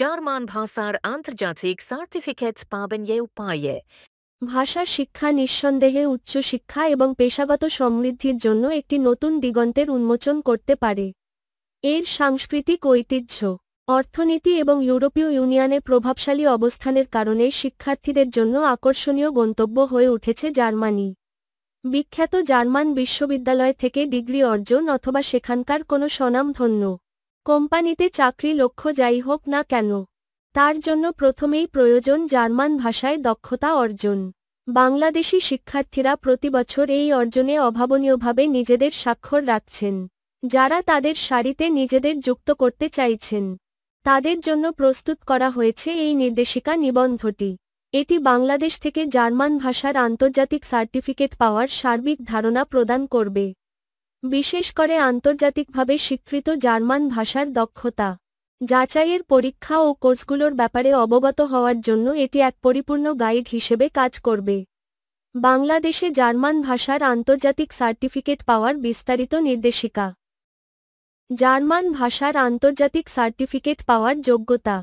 German ভাষার আন্তর্জাতিক certificate পাবেন এ উপায়ে ভাষা শিক্ষা নিঃসন্দেহে উচ্চশিক্ষা এবং পেশাগত সমৃদ্ধির জন্য একটি নতুন দিগন্তের উন্মোচন করতে পারে এর সাংস্কৃতিক ঐতিহ্য অর্থনীতি এবং ইউরোপীয় ইউনিয়নে প্রভাবশালী অবস্থানের কারণে শিক্ষার্থীদের জন্য আকর্ষণীয় গন্তব্য হয়ে উঠেছে জার্মানি বিখ্যাত জার্মান বিশ্ববিদ্যালয় থেকে ডিগ্রি অর্জন অথবা সেখানকার কোনো স্বনামধন্য কোম্পানিতে চাকরি লক্ষ্য যাই হোক না কেন তার জন্য প্রথমেই প্রয়োজন জার্মান ভাষায় দক্ষতা অর্জন বাংলাদেশি শিক্ষার্থীরা প্রতিবছর এই অর্জনে অভাবনীয়ভাবে নিজেদের স্বাক্ষর রাখছেন যারা তাদের সারিতে নিজেদের যুক্ত করতে চাইছেন তাদের জন্য প্রস্তুত করা হয়েছে এই নির্দেশিকা নিবন্ধটি এটি বাংলাদেশ থেকে জার্মান ভাষার আন্তর্জাতিক সার্টিফিকেট পাওয়ার সার্বিক ধারণা প্রদান করবে বিশেষ করে আন্তর্জাতিকভাবে স্বীকৃত জার্মান ভাষার দক্ষতা যাচাইয়ের পরীক্ষা ও কোর্সগুলোর ব্যাপারে অবগত হওয়ার জন্য এটি এক পরিপূর্ণ গাইড হিসেবে কাজ করবে বাংলাদেশে জার্মান ভাষার আন্তর্জাতিক সার্টিফিকেট পাওয়ার বিস্তারিত নির্দেশিকা জার্মান ভাষার আন্তর্জাতিক সার্টিফিকেট পাওয়ার যোগ্যতা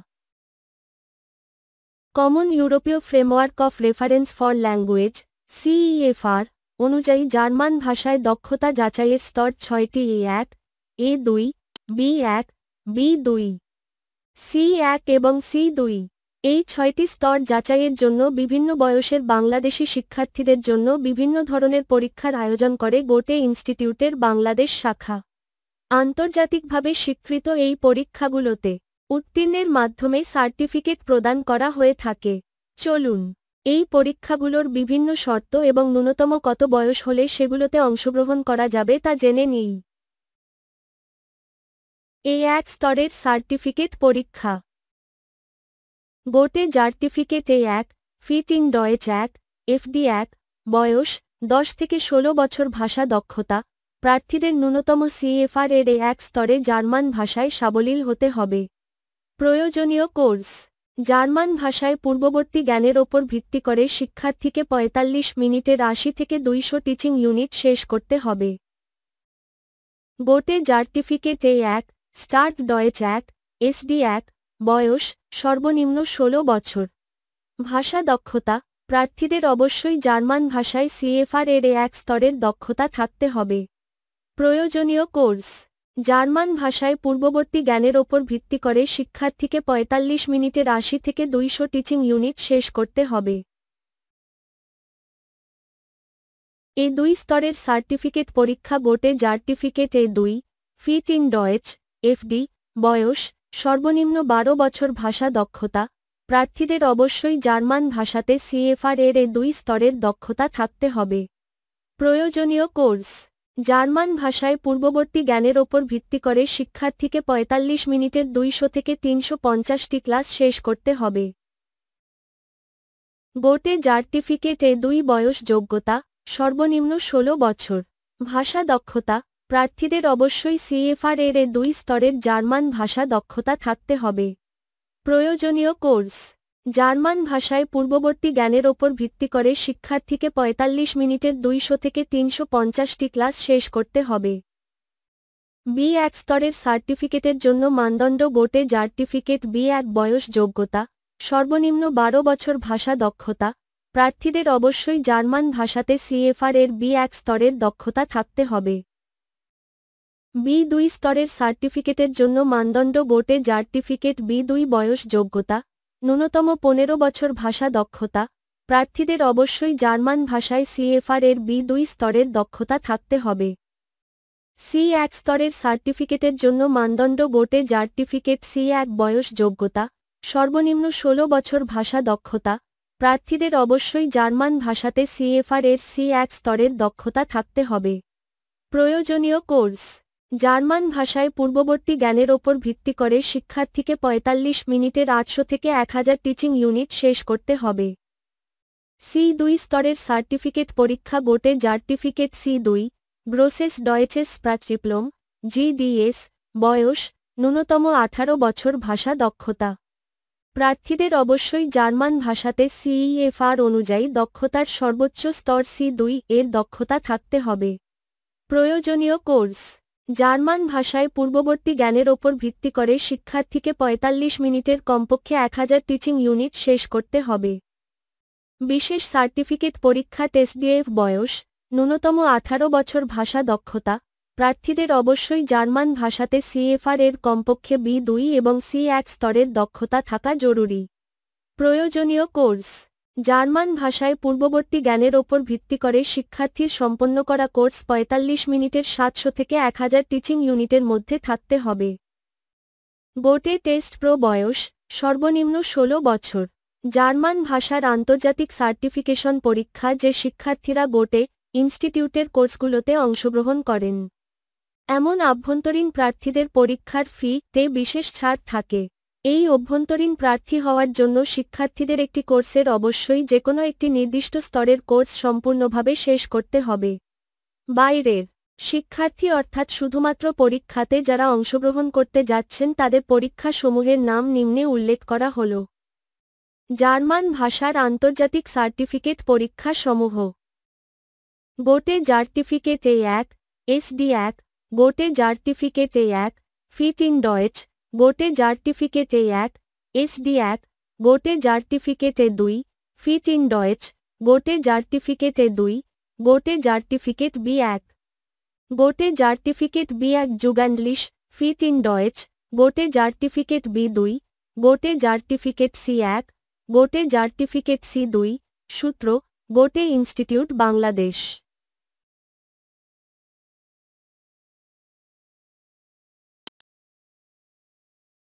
কমন ইউরোপীয় framework of reference for language CEFR অনুযায়ী জার্মান ভাষায় দক্ষতা যাচাইয়ের স্তর ছয়টি এ এক এ দুই বি এক বি দুই সি এক এবং সি দুই এই ছয়টি স্তর যাচাইয়ের জন্য বিভিন্ন বয়সের বাংলাদেশি শিক্ষার্থীদের জন্য বিভিন্ন ধরনের পরীক্ষার আয়োজন করে গোটে ইনস্টিটিউটের বাংলাদেশ শাখা আন্তর্জাতিকভাবে স্বীকৃত এই পরীক্ষাগুলোতে উত্তীর্ণের মাধ্যমে সার্টিফিকেট প্রদান করা হয়ে থাকে চলুন এই পরীক্ষাগুলোর বিভিন্ন শর্ত এবং ন্যূনতম কত বয়স হলে সেগুলোতে অংশগ্রহণ করা যাবে তা জেনে নিই এ এক স্তরের সার্টিফিকেট পরীক্ষা গোটে জার্টিফিকেট এ এক ফিট ইন ডয়েচ এক এফডি এক বয়স দশ থেকে ১৬ বছর ভাষা দক্ষতা প্রার্থীদের ন্যূনতম সিএফআর এর এক স্তরে জার্মান ভাষায় সাবলীল হতে হবে প্রয়োজনীয় কোর্স জার্মান ভাষায় পূর্ববর্তী জ্ঞানের ওপর ভিত্তি করে শিক্ষার্থীকে ৪৫ মিনিটের আশি থেকে দুইশো টিচিং ইউনিট শেষ করতে হবে গোটে জার্টিফিকেট এ এক স্টার্ট ডয়েচ এক এসডি এক বয়স সর্বনিম্ন ১৬ বছর ভাষা দক্ষতা প্রার্থীদের অবশ্যই জার্মান ভাষায় সিএফআর এর এক স্তরের দক্ষতা থাকতে হবে প্রয়োজনীয় কোর্স জার্মান ভাষায় পূর্ববর্তী জ্ঞানের ওপর ভিত্তি করে শিক্ষার্থীকে ৪৫ মিনিটের আশি থেকে দুইশো টিচিং ইউনিট শেষ করতে হবে এ দুই স্তরের সার্টিফিকেট পরীক্ষা বোর্ডে জার্টিফিকেট এ দুই ফিট ইন ডয়েচ এফডি বয়স সর্বনিম্ন বারো বছর ভাষা দক্ষতা প্রার্থীদের অবশ্যই জার্মান ভাষাতে সিএফআর এর এ দুই স্তরের দক্ষতা থাকতে হবে প্রয়োজনীয় কোর্স জার্মান ভাষায় পূর্ববর্তী জ্ঞানের ওপর ভিত্তি করে শিক্ষার্থীকে ৪৫ মিনিটের দুইশো থেকে তিনশো পঞ্চাশটি ক্লাস শেষ করতে হবে গোটে জার্টিফিকেটে দুই বয়স যোগ্যতা সর্বনিম্ন ১৬ বছর ভাষা দক্ষতা প্রার্থীদের অবশ্যই সিএফআর এর দুই স্তরের জার্মান ভাষা দক্ষতা থাকতে হবে প্রয়োজনীয় কোর্স জার্মান ভাষায় পূর্ববর্তী জ্ঞানের ওপর ভিত্তি করে শিক্ষার্থীকে ৪৫ মিনিটের দুইশো থেকে তিনশো পঞ্চাশটি ক্লাস শেষ করতে হবে বি এক স্তরের সার্টিফিকেটের জন্য মানদণ্ড গোটে সার্টিফিকেট বি এক বয়স যোগ্যতা সর্বনিম্ন বারো বছর ভাষা দক্ষতা প্রার্থীদের অবশ্যই জার্মান ভাষাতে সিএফআর এর বি এক স্তরের দক্ষতা থাকতে হবে বি দুই স্তরের সার্টিফিকেটের জন্য মানদণ্ড গোটে সার্টিফিকেট বি দুই বয়স যোগ্যতা ন্যূনতম পনেরো বছর ভাষা দক্ষতা প্রার্থীদের অবশ্যই জার্মান ভাষায় সিএফআর এর বি দুই স্তরের দক্ষতা থাকতে হবে সি এক স্তরের সার্টিফিকেটের জন্য মানদণ্ড বোর্ডে সার্টিফিকেট সি এক বয়স যোগ্যতা সর্বনিম্ন ১৬ বছর ভাষা দক্ষতা প্রার্থীদের অবশ্যই জার্মান ভাষাতে সিএফআর এর সি এক স্তরের দক্ষতা থাকতে হবে প্রয়োজনীয় কোর্স জার্মান ভাষায় পূর্ববর্তী জ্ঞানের ওপর ভিত্তি করে শিক্ষার্থীকে ৪৫ মিনিটের আটশো থেকে এক টিচিং ইউনিট শেষ করতে হবে সি দুই স্তরের সার্টিফিকেট পরীক্ষা গোটে জার্টিফিকেট সি দুই ব্রোসেস ডয়েচেস প্রাচিপ্লোম জিডিএস বয়স ন্যূনতম আঠারো বছর ভাষা দক্ষতা প্রার্থীদের অবশ্যই জার্মান ভাষাতে সিইএফআর অনুযায়ী দক্ষতার সর্বোচ্চ স্তর সি দুই এর দক্ষতা থাকতে হবে প্রয়োজনীয় কোর্স জার্মান ভাষায় পূর্ববর্তী জ্ঞানের ওপর ভিত্তি করে শিক্ষার্থীকে ৪৫ মিনিটের কমপক্ষে এক হাজার টিচিং ইউনিট শেষ করতে হবে বিশেষ সার্টিফিকেট পরীক্ষা টেসডিএফ বয়স ন্যূনতম আঠারো বছর ভাষা দক্ষতা প্রার্থীদের অবশ্যই জার্মান ভাষাতে সিএফআর এর কমপক্ষে বি দুই এবং সি এক স্তরের দক্ষতা থাকা জরুরি প্রয়োজনীয় কোর্স জার্মান ভাষায় পূর্ববর্তী জ্ঞানের ওপর ভিত্তি করে শিক্ষার্থীর সম্পন্ন করা কোর্স পঁয়তাল্লিশ মিনিটের সাতশো থেকে এক হাজার টিচিং ইউনিটের মধ্যে থাকতে হবে গোটে টেস্ট প্রো বয়স সর্বনিম্ন ১৬ বছর জার্মান ভাষার আন্তর্জাতিক সার্টিফিকেশন পরীক্ষা যে শিক্ষার্থীরা গোটে ইনস্টিটিউটের কোর্সগুলোতে অংশগ্রহণ করেন এমন আভ্যন্তরীণ প্রার্থীদের পরীক্ষার ফিতে বিশেষ ছাড় থাকে এই অভ্যন্তরীণ প্রার্থী হওয়ার জন্য শিক্ষার্থীদের একটি কোর্সের অবশ্যই যে কোনো একটি নির্দিষ্ট স্তরের কোর্স সম্পূর্ণভাবে শেষ করতে হবে বাইরের শিক্ষার্থী অর্থাৎ শুধুমাত্র পরীক্ষাতে যারা অংশগ্রহণ করতে যাচ্ছেন তাদের পরীক্ষাসমূহের নাম নিম্নে উল্লেখ করা হল জার্মান ভাষার আন্তর্জাতিক সার্টিফিকেট পরীক্ষা সমূহ গোটে জার্টিফিকেট এ এক এসডি এক গোটে জার্টিফিকেট এ এক ফিট ইন ডয়েচ বোটে জার্টিফিকেটে এক এসডি এক বোটে জার্টিফিকেটে দুই ফিট ইন ডয়েচ বোটে জার্টিফিকেটে দুই বোটে জার্টিফিকেট বি এক বোটে জার্টিফিকেট বি এক যুগান্ডলিশ ফিট ইন ডয়েচ বোটে জার্টিফিকেট বি দুই বোটে জার্টিফিকেট সি এক বোটে জার্টিফিকেট সি দুই সূত্র বোটে ইনস্টিটিউট বাংলাদেশ